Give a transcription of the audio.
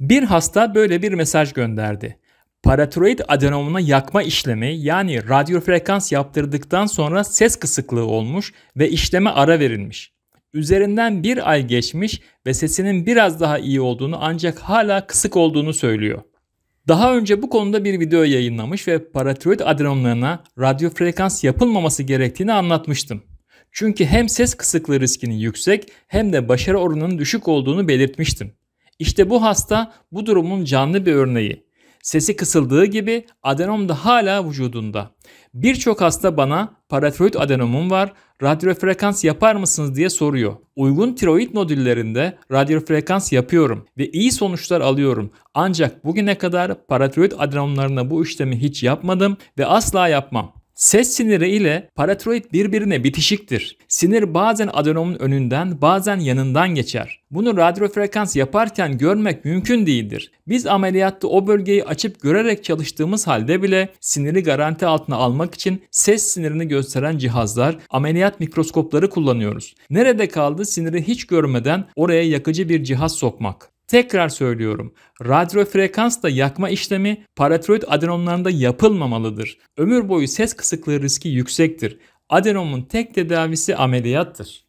Bir hasta böyle bir mesaj gönderdi. Paratiroid adenomuna yakma işlemi yani radyofrekans yaptırdıktan sonra ses kısıklığı olmuş ve işleme ara verilmiş. Üzerinden bir ay geçmiş ve sesinin biraz daha iyi olduğunu ancak hala kısık olduğunu söylüyor. Daha önce bu konuda bir video yayınlamış ve paratiroid adenomlarına radyofrekans yapılmaması gerektiğini anlatmıştım. Çünkü hem ses kısıklığı riskinin yüksek hem de başarı oranının düşük olduğunu belirtmiştim. İşte bu hasta bu durumun canlı bir örneği. Sesi kısıldığı gibi adenom da hala vücudunda. Birçok hasta bana paratiroid adenomum var, radyofrekans yapar mısınız diye soruyor. Uygun tiroid nodüllerinde radyofrekans yapıyorum ve iyi sonuçlar alıyorum. Ancak bugüne kadar paratiroid adenomlarına bu işlemi hiç yapmadım ve asla yapmam. Ses siniri ile paratroid birbirine bitişiktir. Sinir bazen adenomun önünden bazen yanından geçer. Bunu radyofrekans yaparken görmek mümkün değildir. Biz ameliyatta o bölgeyi açıp görerek çalıştığımız halde bile siniri garanti altına almak için ses sinirini gösteren cihazlar, ameliyat mikroskopları kullanıyoruz. Nerede kaldı siniri hiç görmeden oraya yakıcı bir cihaz sokmak. Tekrar söylüyorum. Radyo frekansla yakma işlemi paratiroid adenomlarında yapılmamalıdır. Ömür boyu ses kısıklığı riski yüksektir. Adenomun tek tedavisi ameliyattır.